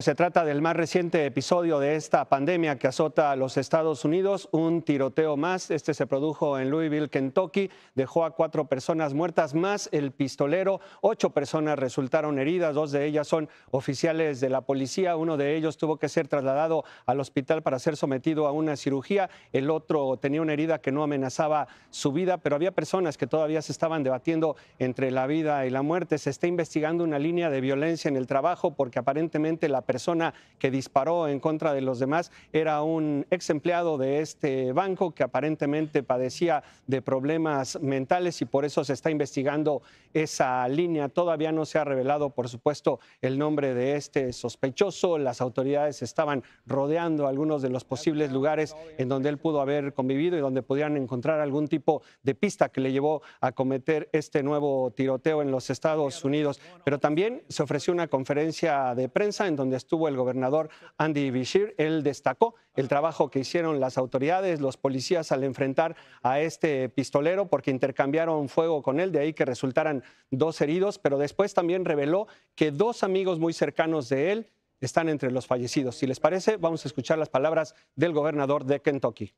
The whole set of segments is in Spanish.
Se trata del más reciente episodio de esta pandemia que azota a los Estados Unidos, un tiroteo más. Este se produjo en Louisville, Kentucky, dejó a cuatro personas muertas más el pistolero. Ocho personas resultaron heridas, dos de ellas son oficiales de la policía. Uno de ellos tuvo que ser trasladado al hospital para ser sometido a una cirugía. El otro tenía una herida que no amenazaba su vida, pero había personas que todavía se estaban debatiendo entre la vida y la muerte. Se está investigando una línea de violencia en el trabajo porque aparentemente la persona que disparó en contra de los demás era un ex empleado de este banco que aparentemente padecía de problemas mentales y por eso se está investigando esa línea. Todavía no se ha revelado, por supuesto, el nombre de este sospechoso. Las autoridades estaban rodeando algunos de los posibles lugares en donde él pudo haber convivido y donde pudieran encontrar algún tipo de pista que le llevó a cometer este nuevo tiroteo en los Estados Unidos. Pero también se ofreció una conferencia de prensa en donde estuvo el gobernador Andy Bishir. él destacó el trabajo que hicieron las autoridades, los policías al enfrentar a este pistolero porque intercambiaron fuego con él, de ahí que resultaran dos heridos, pero después también reveló que dos amigos muy cercanos de él están entre los fallecidos. Si les parece, vamos a escuchar las palabras del gobernador de Kentucky.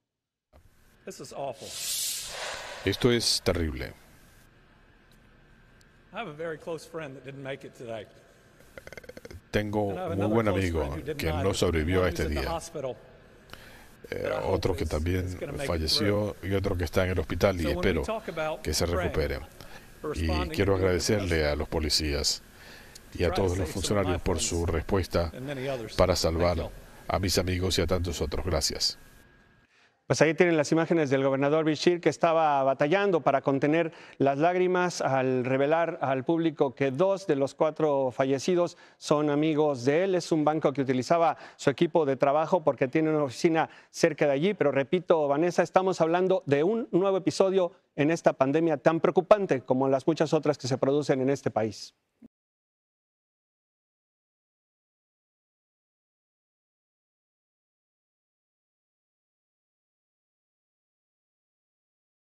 Esto es terrible. Tengo un muy buen amigo que no sobrevivió a este día. Eh, otro que también falleció y otro que está en el hospital y espero que se recupere. Y quiero agradecerle a los policías y a todos los funcionarios por su respuesta para salvar a mis amigos y a tantos otros. Gracias. Pues ahí tienen las imágenes del gobernador Bishir que estaba batallando para contener las lágrimas al revelar al público que dos de los cuatro fallecidos son amigos de él. Es un banco que utilizaba su equipo de trabajo porque tiene una oficina cerca de allí. Pero repito, Vanessa, estamos hablando de un nuevo episodio en esta pandemia tan preocupante como las muchas otras que se producen en este país.